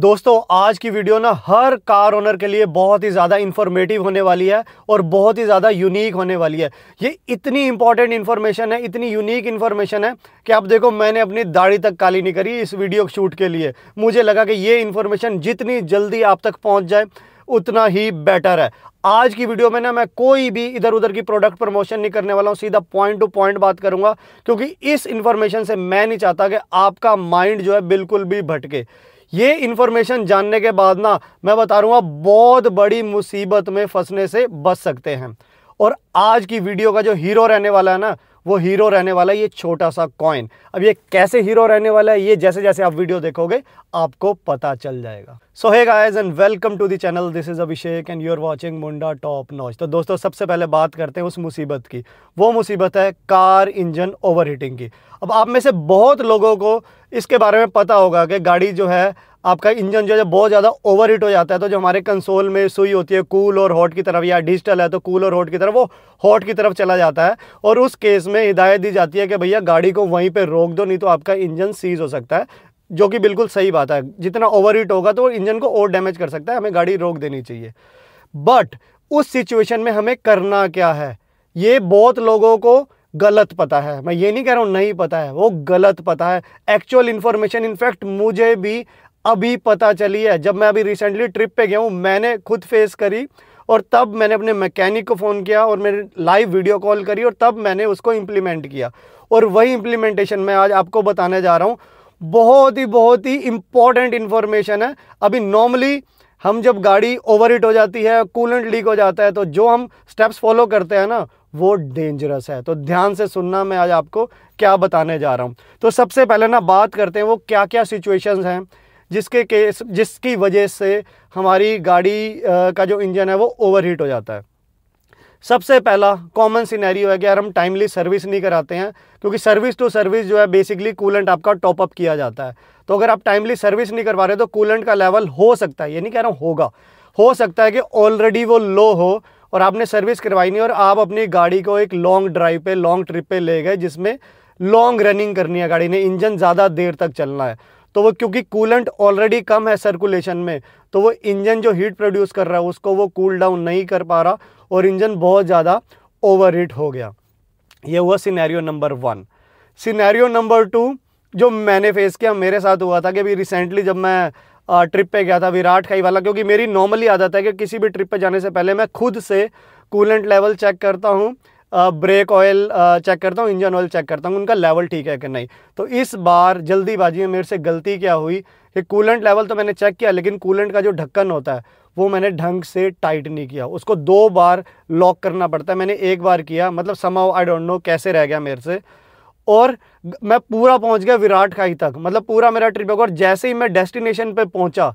दोस्तों आज की वीडियो ना हर कार ओनर के लिए बहुत ही ज़्यादा इन्फॉर्मेटिव होने वाली है और बहुत ही ज़्यादा यूनिक होने वाली है ये इतनी इंपॉर्टेंट इन्फॉर्मेशन है इतनी यूनिक इन्फॉर्मेशन है कि आप देखो मैंने अपनी दाढ़ी तक काली नहीं करी इस वीडियो शूट के लिए मुझे लगा कि ये इन्फॉर्मेशन जितनी जल्दी आप तक पहुँच जाए उतना ही बेटर है आज की वीडियो में ना मैं कोई भी इधर उधर की प्रोडक्ट प्रमोशन नहीं करने वाला हूँ सीधा पॉइंट टू पॉइंट बात करूँगा क्योंकि इस इन्फॉर्मेशन से मैं नहीं चाहता कि आपका माइंड जो है बिल्कुल भी भटके ये इन्फॉर्मेशन जानने के बाद ना मैं बता रहा हूँ बहुत बड़ी मुसीबत में फंसने से बच सकते हैं और आज की वीडियो का जो हीरो रहने वाला है ना वो हीरो रहने वाला है ये छोटा सा कॉइन अब ये कैसे हीरो रहने वाला है ये जैसे जैसे आप वीडियो देखोगे आपको पता चल जाएगा सो है guys and welcome to the channel this is Abhishek and you are watching Munda top notch तो दोस्तों सबसे पहले बात करते हैं उस मुसीबत की वो मुसीबत है कार इंजन ओवर की अब आप में से बहुत लोगों को इसके बारे में पता होगा कि गाड़ी जो है आपका इंजन जो है बहुत ज़्यादा ओवर हीट हो जाता है तो जो हमारे कंसोल में सुई होती है कूल और हॉट की तरफ या डिजिटल है तो कूल और हॉट की तरफ वो हॉट की तरफ चला जाता है और उस केस में हिदायत दी जाती है कि भैया गाड़ी को वहीं पर रोक दो नहीं तो आपका इंजन सीज हो सकता है जो कि बिल्कुल सही बात है जितना ओवर हीट होगा तो इंजन को और डैमेज कर सकता है हमें गाड़ी रोक देनी चाहिए बट उस सिचुएशन में हमें करना क्या है ये बहुत लोगों को गलत पता है मैं ये नहीं कह रहा हूँ नहीं पता है वो गलत पता है एक्चुअल इन्फॉर्मेशन इनफैक्ट मुझे भी अभी पता चली है जब मैं अभी रिसेंटली ट्रिप पे गया हूँ मैंने खुद फेस करी और तब मैंने अपने मैकेनिक को फ़ोन किया और मेरे लाइव वीडियो कॉल करी और तब मैंने उसको इम्प्लीमेंट किया और वही इम्प्लीमेंटेशन मैं आज आपको बताने जा रहा हूँ बहुत ही बहुत ही इम्पॉर्टेंट इन्फॉर्मेशन है अभी नॉर्मली हम जब गाड़ी ओवरहीट हो जाती है कूलेंट लीक हो जाता है तो जो हम स्टेप्स फॉलो करते हैं ना वो डेंजरस है तो ध्यान से सुनना मैं आज आपको क्या बताने जा रहा हूँ तो सबसे पहले ना बात करते हैं वो क्या क्या सिचुएशंस हैं जिसके केस जिसकी वजह से हमारी गाड़ी का जो इंजन है वो ओवरहीट हो जाता है सबसे पहला कॉमन सिनेरियो है कि यार हम टाइमली सर्विस नहीं कराते हैं क्योंकि सर्विस टू सर्विस जो है बेसिकली कूलेंट आपका टॉपअप किया जाता है तो अगर आप टाइमली सर्विस नहीं करवा रहे तो कूलेंट का लेवल हो सकता है ये नहीं कह रहा हूँ होगा हो सकता है कि ऑलरेडी वो लो हो और आपने सर्विस करवाई नहीं और आप अपनी गाड़ी को एक लॉन्ग ड्राइव पे लॉन्ग ट्रिप पे ले गए जिसमें लॉन्ग रनिंग करनी है गाड़ी ने इंजन ज़्यादा देर तक चलना है तो वो क्योंकि कूलेंट ऑलरेडी कम है सर्कुलेशन में तो वो इंजन जो हीट प्रोड्यूस कर रहा है उसको वो कूल डाउन नहीं कर पा रहा और इंजन बहुत ज़्यादा ओवर हीट हो गया ये हुआ scenario number one scenario number two जो मैंने फेस किया मेरे साथ हुआ था कि अभी रिसेंटली जब मैं ट्रिप पे गया था विराट खाई वाला क्योंकि मेरी नॉर्मली आदत है कि किसी भी ट्रिप पे जाने से पहले मैं खुद से कूलेंट लेवल चेक करता हूँ ब्रेक ऑयल चेक करता हूँ इंजन ऑयल चेक करता हूँ उनका लेवल ठीक है कि नहीं तो इस बार जल्दीबाजी में मेरे से गलती क्या हुई कि कूलेंट लेवल तो मैंने चेक किया लेकिन कूलेंट का जो ढक्कन होता है वो मैंने ढंग से टाइट नहीं किया उसको दो बार लॉक करना पड़ता है मैंने एक बार किया मतलब समाओ आई डोंट नो कैसे रह गया मेरे से और मैं पूरा पहुंच गया विराट खाई तक मतलब पूरा मेरा ट्रिप होगा और जैसे ही मैं डेस्टिनेशन पे पहुंचा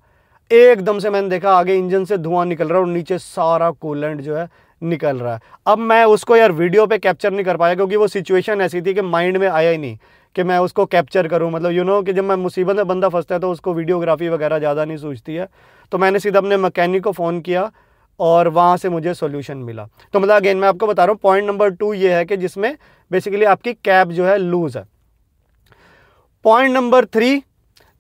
एकदम से मैंने देखा आगे इंजन से धुआं निकल रहा है और नीचे सारा कूलेंट जो है निकल रहा है अब मैं उसको यार वीडियो पे कैप्चर नहीं कर पाया क्योंकि वो सिचुएशन ऐसी थी कि माइंड में आया ही नहीं कि मैं उसको कैप्चर करूं मतलब यू you नो know, कि जब मैं मुसीबत में बंदा फंसता है तो उसको वीडियोग्राफी वगैरह ज़्यादा नहीं सोचती है तो मैंने सीधा अपने मकैनिक को फ़ोन किया और वहाँ से मुझे सोल्यूशन मिला तो मतलब अगेन मैं आपको बता रहा हूँ पॉइंट नंबर टू ये है कि जिसमें बेसिकली आपकी कैब जो है लूज़ है पॉइंट नंबर थ्री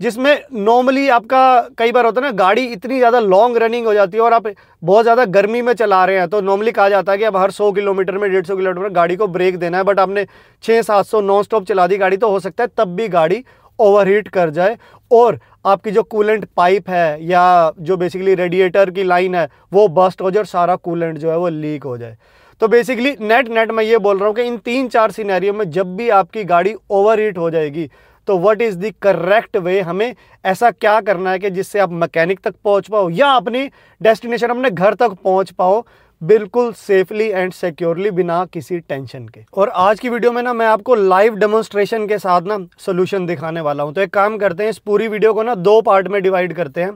जिसमें नॉर्मली आपका कई बार होता है ना गाड़ी इतनी ज़्यादा लॉन्ग रनिंग हो जाती है और आप बहुत ज़्यादा गर्मी में चला रहे हैं तो नॉर्मली कहा जाता है कि अब हर 100 किलोमीटर में 150 किलोमीटर में गाड़ी को ब्रेक देना है बट आपने 6 700 नॉन स्टॉप चला दी गाड़ी तो हो सकता है तब भी गाड़ी ओवरहीट कर जाए और आपकी जो कूलेंट पाइप है या जो बेसिकली रेडिएटर की लाइन है वो बस्ट हो जाए और सारा कूलेंट जो है वो लीक हो जाए तो बेसिकली नेट नेट मैं ये बोल रहा हूँ कि इन तीन चार सिनेरियो में जब भी आपकी गाड़ी ओवर हीट हो जाएगी तो what is the correct way हमें ऐसा क्या करना है कि जिससे आप मैकेनिक तक पहुंच पाओ या अपनी डेस्टिनेशन अपने घर तक पहुंच पाओ बिल्कुल सेफली एंड सिक्योरली बिना किसी टेंशन के और आज की वीडियो में ना मैं आपको लाइव डेमोन्स्ट्रेशन के साथ ना सोल्यूशन दिखाने वाला हूँ तो एक काम करते हैं इस पूरी वीडियो को ना दो पार्ट में डिवाइड करते हैं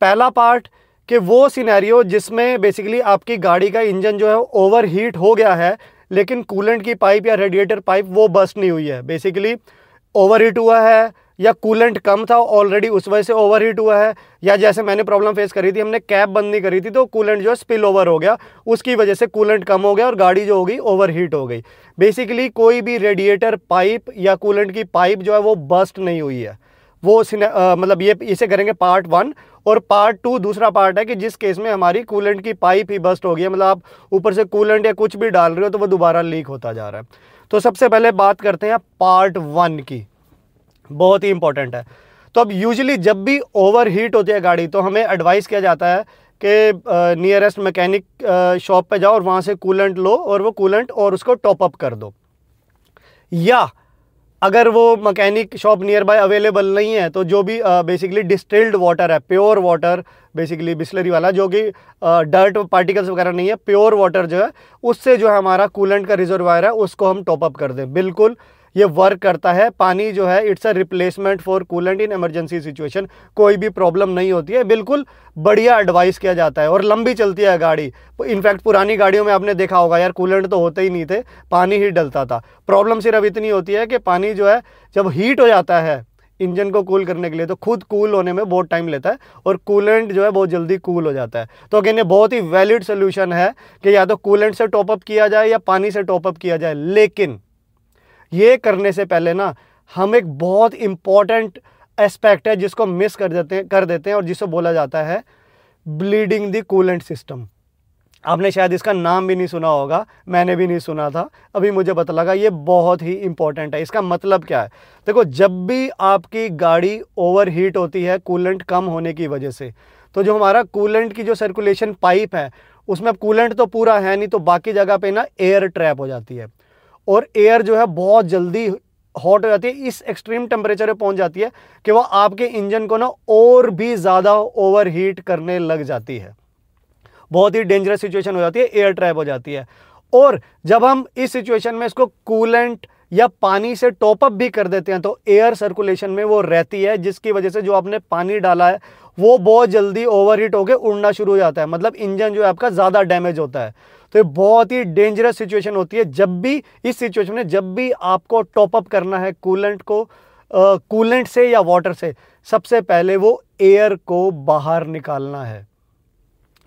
पहला पार्ट कि वो सिनेरियो जिसमें बेसिकली आपकी गाड़ी का इंजन जो है ओवर हीट हो गया है लेकिन कूलेंट की पाइप या रेडिएटर पाइप वो बस्ट नहीं हुई है बेसिकली ओवर हीट हुआ है या कूलेंट कम था ऑलरेडी उस वजह से ओवर हीट हुआ है या जैसे मैंने प्रॉब्लम फेस करी थी हमने कैब बंद नहीं करी थी तो कूलेंट जो है स्पिल ओवर हो गया उसकी वजह से कूलेंट कम हो गया और गाड़ी जो होगी ओवर हीट हो गई बेसिकली कोई भी रेडिएटर पाइप या कूलेंट की पाइप जो है वो बस्ट नहीं हुई है वो आ, मतलब ये इसे करेंगे पार्ट वन और पार्ट टू दूसरा पार्ट है कि जिस केस में हमारी कूलेंट की पाइप ही बस्ट हो गई है मतलब आप ऊपर से कूलेंट या कुछ भी डाल रहे हो तो वो दोबारा लीक होता जा रहा है तो सबसे पहले बात करते हैं पार्ट वन की बहुत ही इंपॉर्टेंट है तो अब यूजली जब भी ओवर हीट होती है गाड़ी तो हमें एडवाइस किया जाता है कि नियरेस्ट मैकेनिक शॉप पे जाओ और वहाँ से कूलेंट लो और वो कूलेंट और उसको टॉप अप कर दो या अगर वो mechanic shop nearby available नहीं है तो जो भी बेसिकली डिस्टिल्ड वाटर है प्योर वाटर बेसिकली बिस्लरी वाला जो कि डर्ट पार्टिकल्स वगैरह नहीं है प्योर वाटर जो है उससे जो है हमारा कूलेंट का रिजर्वायर है उसको हम टॉपअप कर दें बिल्कुल ये वर्क करता है पानी जो है it's a replacement for coolant in emergency situation कोई भी प्रॉब्लम नहीं होती है बिल्कुल बढ़िया एडवाइस किया जाता है और लंबी चलती है गाड़ी इनफैक्ट पुरानी गाड़ियों में आपने देखा होगा यार कूलेंट तो होते ही नहीं थे पानी ही डलता था प्रॉब्लम सिर्फ इतनी होती है कि पानी जो है जब हीट हो जाता है इंजन को कूल करने के लिए तो खुद कूल होने में बहुत टाइम लेता है और कूलेंट जो है बहुत जल्दी कूल हो जाता है तो अगेन ये बहुत ही वैलिड सोल्यूशन है कि या तो कूलेंट से टॉपअप किया जाए या पानी से टॉपअप किया जाए लेकिन ये करने से पहले ना हम एक बहुत इम्पॉर्टेंट एस्पेक्ट है जिसको मिस कर देते हैं कर देते हैं और जिसे बोला जाता है ब्लीडिंग दी कूलेंट सिस्टम आपने शायद इसका नाम भी नहीं सुना होगा मैंने भी नहीं सुना था अभी मुझे पता लगा ये बहुत ही इम्पॉर्टेंट है इसका मतलब क्या है देखो जब भी आपकी गाड़ी ओवर हीट होती है कूलेंट कम होने की वजह से तो जो हमारा कूलेंट की जो सर्कुलेशन पाइप है उसमें अब कूलेंट तो पूरा है नहीं तो बाकी जगह पे ना एयर ट्रैप हो जाती है और एयर जो है बहुत जल्दी हॉट हो जाती है इस एक्सट्रीम टेम्परेचर पर पहुंच जाती है कि वो आपके इंजन को ना और भी ज़्यादा ओवर हीट करने लग जाती है बहुत ही डेंजरस सिचुएशन हो जाती है एयर ट्रैप हो जाती है और जब हम इस सिचुएशन में इसको कूलेंट या पानी से टॉपअप भी कर देते हैं तो एयर सर्कुलेशन में वो रहती है जिसकी वजह से जो आपने पानी डाला है वो बहुत जल्दी ओवर हीट होकर उड़ना शुरू हो जाता है मतलब इंजन जो है आपका ज़्यादा डैमेज होता है तो ये बहुत ही डेंजरस सिचुएशन होती है जब भी इस सिचुएशन में जब भी आपको टॉपअप करना है कूलेंट को कूलेंट uh, से या वाटर से सबसे पहले वो एयर को बाहर निकालना है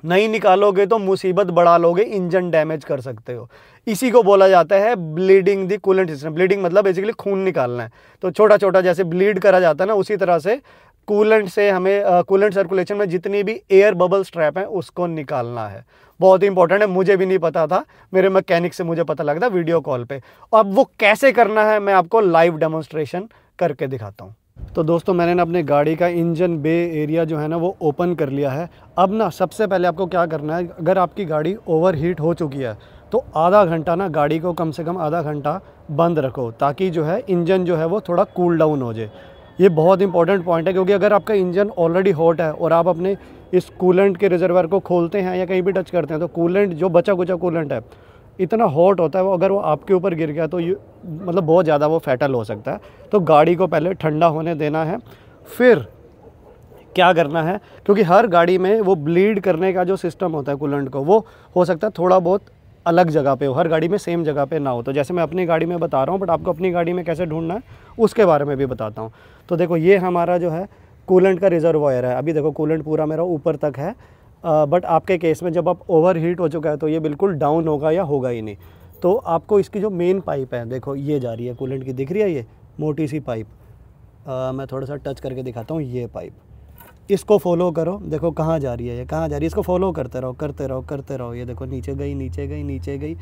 नहीं निकालोगे तो मुसीबत बढ़ा लोगे इंजन डैमेज कर सकते हो इसी को बोला जाता है bleeding the coolant system bleeding मतलब बेसिकली खून निकालना है तो छोटा छोटा जैसे ब्लीड करा जाता है ना उसी तरह से कूलेंट से हमें कूलेंट सर्कुलेशन में जितनी भी एयर बबल स्ट्रैप हैं उसको निकालना है बहुत ही इंपॉर्टेंट है मुझे भी नहीं पता था मेरे मैकेनिक से मुझे पता लगता वीडियो कॉल पे अब वो कैसे करना है मैं आपको लाइव डेमोन्स्ट्रेशन करके दिखाता हूँ तो दोस्तों मैंने ना अपने गाड़ी का इंजन बे एरिया जो है ना वो ओपन कर लिया है अब ना सबसे पहले आपको क्या करना है अगर आपकी गाड़ी ओवर हीट हो चुकी है तो आधा घंटा ना गाड़ी को कम से कम आधा घंटा बंद रखो ताकि जो है इंजन जो है वो थोड़ा कूल डाउन हो जाए ये बहुत इंपॉर्टेंट पॉइंट है क्योंकि अगर आपका इंजन ऑलरेडी हॉट है और आप अपने इस कूलेंट के रिजर्वर को खोलते हैं या कहीं भी टच करते हैं तो कूलेंट जो बचा कुचा कूलेंट है इतना हॉट होता है वो अगर वो आपके ऊपर गिर गया तो ये मतलब बहुत ज़्यादा वो फैटल हो सकता है तो गाड़ी को पहले ठंडा होने देना है फिर क्या करना है क्योंकि हर गाड़ी में वो ब्लीड करने का जो सिस्टम होता है कूलेंट को वो हो सकता है थोड़ा बहुत अलग जगह पे हो हर गाड़ी में सेम जगह पे ना हो तो जैसे मैं अपनी गाड़ी में बता रहा हूँ बट आपको अपनी गाड़ी में कैसे ढूंढना है उसके बारे में भी बताता हूँ तो देखो ये हमारा जो है कूलेंट का रिजर्वायर है अभी देखो कूलेंट पूरा मेरा ऊपर तक है बट आपके केस में जब आप ओवर हीट हो चुका है तो ये बिल्कुल डाउन होगा या होगा ही नहीं तो आपको इसकी जो मेन पाइप है देखो ये जा रही है कूलेंट की दिख रही है ये मोटी सी पाइप मैं थोड़ा सा टच करके दिखाता हूँ ये पाइप इसको फॉलो करो देखो कहाँ जा रही है ये कहाँ जा रही है इसको फॉलो करते रहो करते रहो करते रहो ये देखो नीचे गई नीचे गई नीचे गई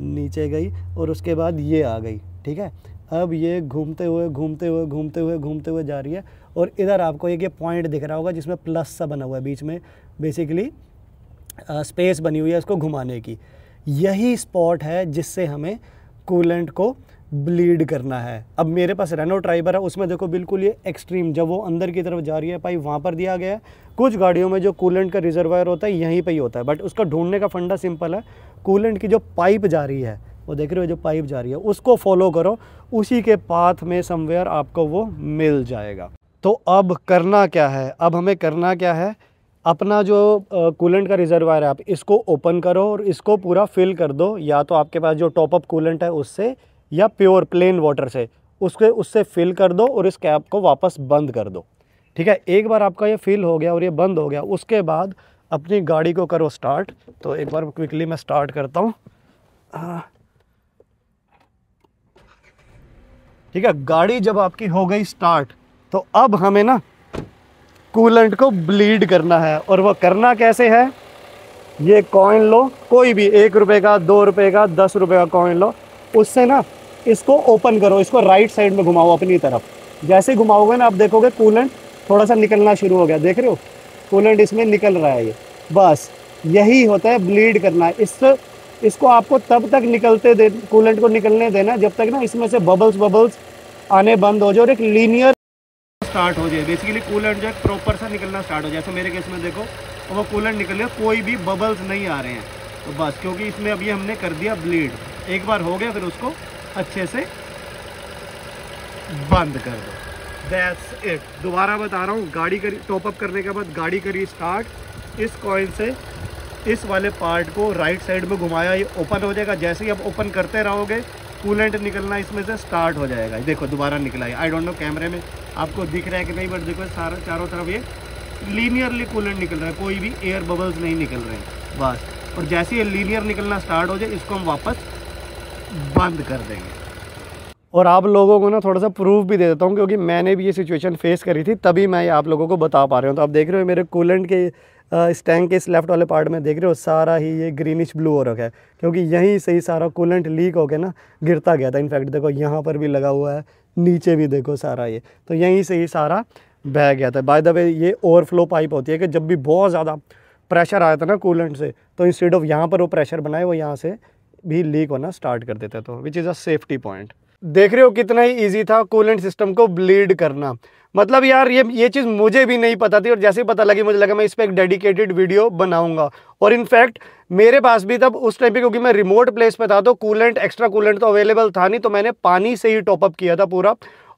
नीचे गई और उसके बाद ये आ गई ठीक है अब ये घूमते हुए घूमते हुए घूमते हुए घूमते हुए जा रही है और इधर आपको एक ये पॉइंट दिख रहा होगा जिसमें प्लस सा बना हुआ है बीच में बेसिकली स्पेस बनी हुई है इसको घुमाने की यही स्पॉट है जिससे हमें कूलेंट को ब्लीड करना है अब मेरे पास रेनो ट्राइबर है उसमें देखो बिल्कुल ये एक्सट्रीम जब वो अंदर की तरफ जा रही है पाइप वहाँ पर दिया गया है कुछ गाड़ियों में जो कूलेंट का रिजर्वायर होता है यहीं पर ही होता है बट उसका ढूंढने का फंडा सिंपल है कूलेंट की जो पाइप जा रही है वो देख रहे हो जो पाइप जा रही है उसको फॉलो करो उसी के पाथ में समवेयर आपको वो मिल जाएगा तो अब करना क्या है अब हमें करना क्या है अपना जो कूलेंट का रिजर्वायर है आप इसको ओपन करो और इसको पूरा फिल कर दो या तो आपके पास जो टॉपअप कूलेंट है उससे या प्योर प्लेन वाटर से उसके उससे फिल कर दो और इस कैप को वापस बंद कर दो ठीक है एक बार आपका ये फिल हो गया और ये बंद हो गया उसके बाद अपनी गाड़ी को करो स्टार्ट तो एक बार क्विकली मैं स्टार्ट करता हूँ हाँ। ठीक है गाड़ी जब आपकी हो गई स्टार्ट तो अब हमें ना कूलेंट को ब्लीड करना है और वो करना कैसे है ये कॉइन लो कोई भी एक रुपए का दो रुपए का दस रुपए का कॉइन लो उससे ना इसको ओपन करो इसको राइट साइड में घुमाओ अपनी तरफ जैसे घुमाओगे ना आप देखोगे कूलेंट थोड़ा सा निकलना शुरू हो गया देख रहे हो कूलेंट इसमें निकल रहा है ये बस यही होता है ब्लीड करना इस इसको आपको तब तक निकलते दे कूलेंट को निकलने देना जब तक ना इसमें से बबल्स बबल्स आने बंद हो जाए और एक लीनियर स्टार्ट हो जाए बेसिकली कूलेंट जो है प्रॉपर सा निकलना स्टार्ट हो जाए जैसे मेरे केस में देखो वो कूलेंट निकल गया कोई भी बबल्स नहीं आ रहे हैं तो बस क्योंकि इसमें अभी हमने कर दिया ब्लीड एक बार हो गया फिर उसको अच्छे से बंद कर दो दैट्स इट दोबारा बता रहा हूँ गाड़ी करी टॉपअप करने के बाद गाड़ी करी स्टार्ट इस कॉइन से इस वाले पार्ट को राइट साइड में घुमाया ये ओपन हो जाएगा जैसे ही आप ओपन करते रहोगे कूलेंट निकलना इसमें से स्टार्ट हो जाएगा देखो दोबारा निकला है आई डोंट नो कैमरे में आपको दिख रहा है कि नहीं बट देखो सारा चारों तरफ ये लीनियरली कूलेंट निकल रहा है कोई भी एयर बबल्स नहीं निकल रहे हैं बस और जैसे ये लीनियर निकलना स्टार्ट हो जाए इसको हम वापस बंद कर देंगे और आप लोगों को ना थोड़ा सा प्रूफ भी दे देता हूँ क्योंकि मैंने भी ये सिचुएशन फेस करी थी तभी मैं ये आप लोगों को बता पा रहा हूँ तो आप देख रहे हो मेरे कूलेंट के इस टैंक के इस लेफ्ट वाले पार्ट में देख रहे हो सारा ही ये ग्रीनिश ब्लू हो रखा है क्योंकि यहीं से ही सारा कूलेंट लीक होकर ना गिरता गया था इनफैक्ट देखो यहाँ पर भी लगा हुआ है नीचे भी देखो सारा ये तो यहीं से ही सारा बह गया था बाय द वे ये ओवरफ्लो पाइप होती है कि जब भी बहुत ज़्यादा प्रेशर आया था ना कूलेंट से तो इंस्टेड ऑफ यहाँ पर वो प्रेशर बनाए वो यहाँ से भी लीक होना स्टार्ट कर देता है तो which is a safety point देख रहे हो कितना ही ईजी था कूलेंट सिस्टम को ब्लीड करना मतलब यार ये ये चीज़ मुझे भी नहीं पता थी और जैसे ही पता लगी मुझे लगा मैं इस पर एक डेडिकेटेड वीडियो बनाऊंगा और इनफैक्ट मेरे पास भी तब उस टाइम पे क्योंकि मैं रिमोट प्लेस पे था तो कूलेंट एक्स्ट्रा कूलेंट तो अवेलेबल था नहीं तो मैंने पानी से ही टॉपअप किया था पूरा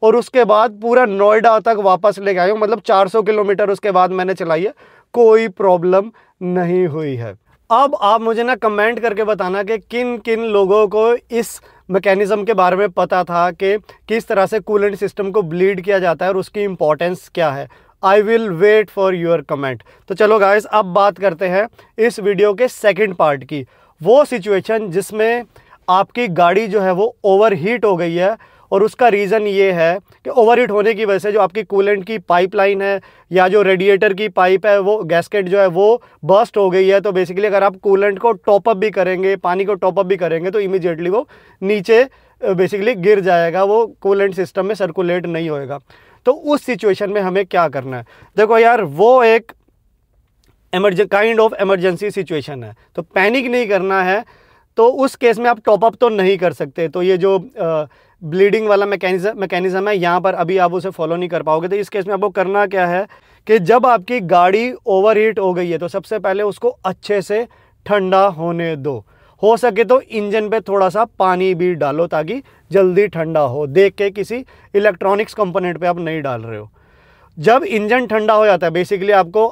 और उसके बाद पूरा नोएडा तक वापस लेके आया हूँ मतलब 400 किलोमीटर उसके बाद मैंने चलाई है कोई प्रॉब्लम नहीं हुई है अब आप मुझे ना कमेंट करके बताना कि किन किन लोगों को इस मैकेनिज़्म के बारे में पता था कि किस तरह से कूलेंट सिस्टम को ब्लीड किया जाता है और उसकी इम्पोर्टेंस क्या है I will wait for your comment तो चलो गाइज अब बात करते हैं इस वीडियो के सेकेंड पार्ट की वो सिचुएशन जिसमें आपकी गाड़ी जो है वो ओवर हीट हो गई है और उसका रीज़न ये है कि ओवर होने की वजह से जो आपकी कूलेंट की पाइपलाइन है या जो रेडिएटर की पाइप है वो गैसकेट जो है वो बस्ट हो गई है तो बेसिकली अगर आप कूलेंट को टॉपअप भी करेंगे पानी को टॉपअप भी करेंगे तो इमीजिएटली वो नीचे बेसिकली गिर जाएगा वो कूलेंट सिस्टम में सर्कुलेट नहीं होएगा तो उस सिचुएशन में हमें क्या करना है देखो यार वो एक एमरज काइंड ऑफ एमरजेंसी सिचुएशन है तो पैनिक नहीं करना है तो उस केस में आप टॉपअप तो नहीं कर सकते तो ये जो ब्लीडिंग वाला मैकेनिज्म मैकेनिज्म है यहाँ पर अभी आप उसे फॉलो नहीं कर पाओगे तो इस केस में आपको करना क्या है कि जब आपकी गाड़ी ओवर हीट हो गई है तो सबसे पहले उसको अच्छे से ठंडा होने दो हो सके तो इंजन पे थोड़ा सा पानी भी डालो ताकि जल्दी ठंडा हो देख के किसी इलेक्ट्रॉनिक्स कंपोनेंट पे आप नहीं डाल रहे हो जब इंजन ठंडा हो जाता है बेसिकली आपको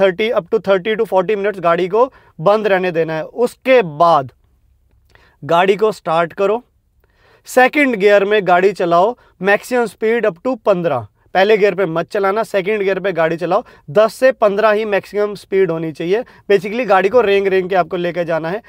thirty up to thirty to forty minutes गाड़ी को बंद रहने देना है उसके बाद गाड़ी को स्टार्ट करो सेकंड गियर में गाड़ी चलाओ मैक्सिमम स्पीड अप टू पंद्रह पहले गियर पे मत चलाना सेकंड गियर पे गाड़ी चलाओ 10 से 15 ही मैक्सिमम स्पीड होनी चाहिए बेसिकली गाड़ी को रेंग रेंग के आपको लेके जाना है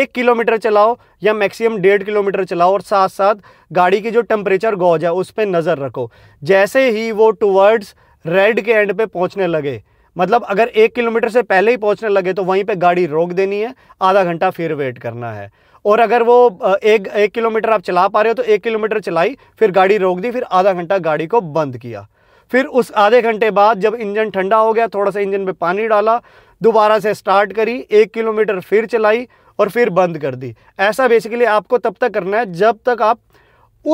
एक किलोमीटर चलाओ या मैक्सिमम डेढ़ किलोमीटर चलाओ और साथ साथ गाड़ी की जो टेम्परेचर गौज है उस पर नज़र रखो जैसे ही वो टूवर्ड्स रेड के एंड पे पहुंचने लगे मतलब अगर एक किलोमीटर से पहले ही पहुंचने लगे तो वहीं पे गाड़ी रोक देनी है आधा घंटा फिर वेट करना है और अगर वो एक एक किलोमीटर आप चला पा रहे हो तो एक किलोमीटर चलाई फिर गाड़ी रोक दी फिर आधा घंटा गाड़ी को बंद किया फिर उस आधे घंटे बाद जब इंजन ठंडा हो गया थोड़ा सा इंजन में पानी डाला दोबारा से स्टार्ट करी एक किलोमीटर फिर चलाई और फिर बंद कर दी ऐसा बेसिकली आपको तब तक करना है जब तक आप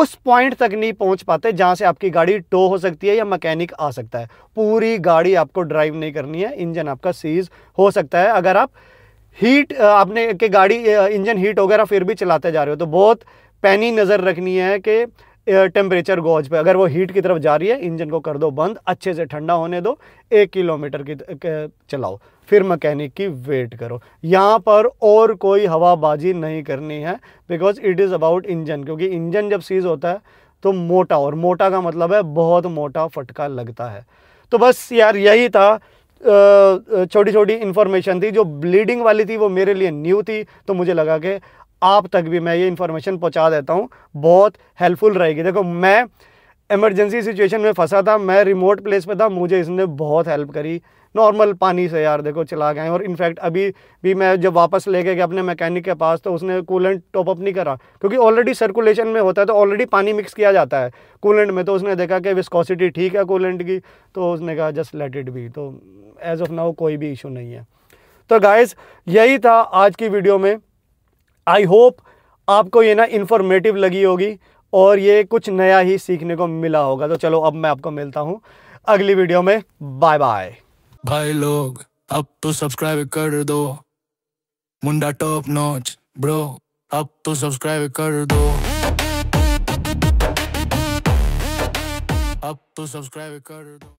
उस पॉइंट तक नहीं पहुंच पाते जहां से आपकी गाड़ी टो हो सकती है या मैकेनिक आ सकता है पूरी गाड़ी आपको ड्राइव नहीं करनी है इंजन आपका सीज हो सकता है अगर आप हीट uh, आपने के गाड़ी इंजन uh, हीट वगैरह फिर भी चलाते जा रहे हो तो बहुत पैनी नज़र रखनी है कि टेम्परेचर uh, गोज पे अगर वो हीट की तरफ जा रही है इंजन को कर दो बंद अच्छे से ठंडा होने दो एक किलोमीटर की चलाओ फिर मकैनिक की वेट करो यहाँ पर और कोई हवाबाजी नहीं करनी है because it is about engine क्योंकि इंजन जब सीज़ होता है तो मोटा और मोटा का मतलब है बहुत मोटा फटका लगता है तो बस यार यही था छोटी छोटी इन्फॉर्मेशन थी जो ब्लीडिंग वाली थी वो मेरे लिए न्यू थी तो मुझे लगा कि आप तक भी मैं ये इन्फॉर्मेशन पहुंचा देता हूँ बहुत हेल्पफुल रहेगी देखो मैं इमरजेंसी सिचुएशन में फंसा था मैं रिमोट प्लेस पे था मुझे इसने बहुत हेल्प करी नॉर्मल पानी से यार देखो चला गए और इनफैक्ट अभी भी मैं जब वापस लेके गया अपने मैकेनिक के पास तो उसने कूलेंट टॉपअप नहीं करा क्योंकि ऑलरेडी सर्कुलेशन में होता है तो ऑलरेडी पानी मिक्स किया जाता है कूलेंट में तो उसने देखा कि विस्कोसिटी ठीक है कूलेंट की तो उसने कहा जस्ट लेट इट भी तो एज ऑफ नाउ कोई भी इशू नहीं है तो गाइज यही था आज की वीडियो में आई होप आपको ये ना इन्फॉर्मेटिव लगी होगी और ये कुछ नया ही सीखने को मिला होगा तो चलो अब मैं आपको मिलता हूँ अगली वीडियो में बाय बाय भाई लोग अब तो सब्सक्राइब कर दो मुंडा टॉप नॉच ब्रो अब तो सब्सक्राइब कर दो अब तो सब्सक्राइब कर दो